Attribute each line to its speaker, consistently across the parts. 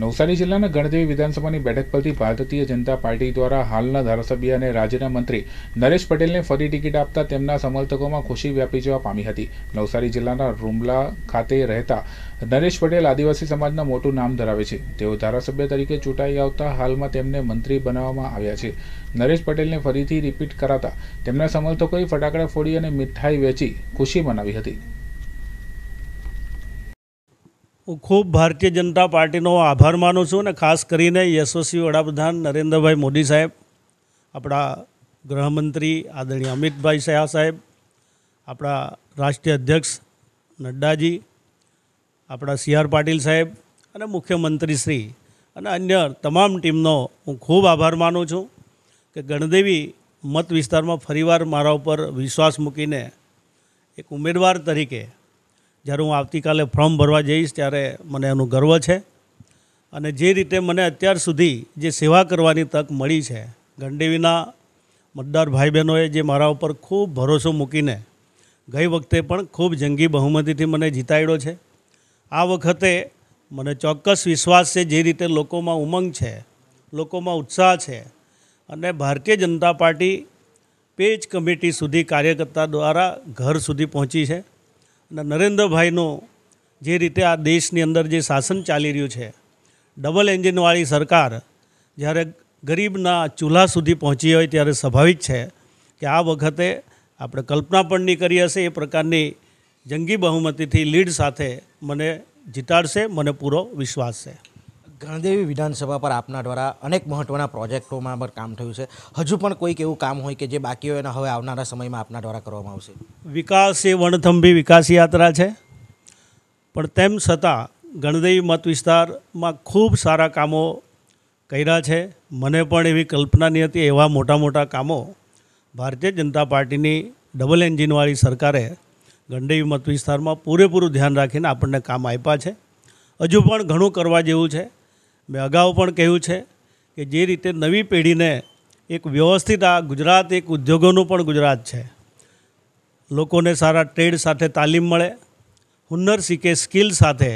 Speaker 1: નવસારી જિલ્લાના ગણદેવી વિધાનસભાની બેઠક પરથી ભારતીય જનતા પાર્ટી દ્વારા હાલના ધારાસભ્ય અને રાજ્યના મંત્રી નરેશ પટેલને ફરી ટિકિટ આપતા તેમના સમર્થકોમાં ખુશી વ્યાપી જવા પામી હતી નવસારી જિલ્લાના રૂમલા ખાતે રહેતા નરેશ પટેલ આદિવાસી સમાજના મોટું નામ ધરાવે છે તેઓ ધારાસભ્ય તરીકે ચૂંટાઈ આવતા હાલમાં તેમને મંત્રી બનાવવામાં આવ્યા છે નરેશ પટેલને ફરીથી રિપીટ કરાતા તેમના સમર્થકોએ ફટાકડા ફોડી અને મીઠાઈ વેચી ખુશી મનાવી હતી હું ખૂબ ભારતીય
Speaker 2: જનતા પાર્ટીનો આભાર માનું છું અને ખાસ કરીને યશસ્વી વડાપ્રધાન નરેન્દ્રભાઈ મોદી સાહેબ આપણા ગૃહમંત્રી આદરણીય અમિતભાઈ શાહ સાહેબ આપણા રાષ્ટ્રીય અધ્યક્ષ નડ્ડાજી આપણા સી આર પાટીલ સાહેબ અને મુખ્યમંત્રી શ્રી અને અન્ય તમામ ટીમનો હું ખૂબ આભાર માનું છું કે ગણદેવી મત વિસ્તારમાં ફરીવાર મારા ઉપર વિશ્વાસ મૂકીને એક ઉમેદવાર તરીકે જ્યારે હું આવતીકાલે ફોર્મ ભરવા જઈશ ત્યારે મને એનું ગર્વ છે અને જે રીતે મને અત્યાર સુધી જે સેવા કરવાની તક મળી છે ગંડેવીના મતદાર ભાઈ બહેનોએ જે મારા ઉપર ખૂબ ભરોસો મૂકીને ગઈ વખતે પણ ખૂબ જંગી બહુમતીથી મને જીતાડ્યો છે આ વખતે મને ચોક્કસ વિશ્વાસ છે જે રીતે લોકોમાં ઉમંગ છે લોકોમાં ઉત્સાહ છે અને ભારતીય જનતા પાર્ટી પેજ કમિટી સુધી કાર્યકર્તા દ્વારા ઘર સુધી પહોંચી છે નરેન્દ્રભાઈનો જે રીતે આ દેશની અંદર જે શાસન ચાલી રહ્યું છે ડબલ એન્જિનવાળી સરકાર જ્યારે ગરીબના ચૂલા સુધી પહોંચી હોય ત્યારે સ્વાભાવિક છે કે આ વખતે આપણે કલ્પના પણ નહીં કરી હશે એ પ્રકારની જંગી બહુમતીથી લીડ સાથે મને જીતાડશે મને પૂરો વિશ્વાસ છે ગણદેવી વિધાનસભા પર આપના દ્વારા અનેક મહત્ત્વના પ્રોજેક્ટોમાં પર કામ થયું છે હજુ પણ કોઈક એવું કામ હોય કે જે બાકી હોય અને હવે આવનારા સમયમાં આપના દ્વારા કરવામાં આવશે વિકાસ એ વણથંભી વિકાસ યાત્રા છે પણ તેમ છતાં ગણદેવી મત વિસ્તારમાં ખૂબ સારા કામો કર્યા છે મને પણ એવી કલ્પના નહીં હતી એવા મોટા મોટા કામો ભારતીય જનતા પાર્ટીની ડબલ એન્જિનવાળી સરકારે ગંડેવી મત વિસ્તારમાં પૂરેપૂરું ધ્યાન રાખીને આપણને કામ આપ્યા છે હજુ પણ ઘણું કરવા જેવું છે મેં અગાઉ પણ કહ્યું છે કે જે રીતે નવી પેઢીને એક વ્યવસ્થિત આ ગુજરાત એક ઉદ્યોગોનું પણ ગુજરાત છે લોકોને સારા ટ્રેડ સાથે તાલીમ મળે હુન્નર શીખે સ્કિલ સાથે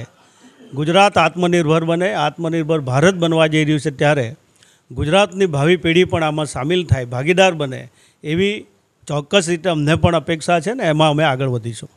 Speaker 2: ગુજરાત આત્મનિર્ભર બને આત્મનિર્ભર ભારત બનવા જઈ રહ્યું છે ત્યારે ગુજરાતની ભાવિ પેઢી પણ આમાં સામેલ થાય ભાગીદાર બને એવી ચોક્કસ રીતે અમને પણ અપેક્ષા છે ને એમાં અમે આગળ વધીશું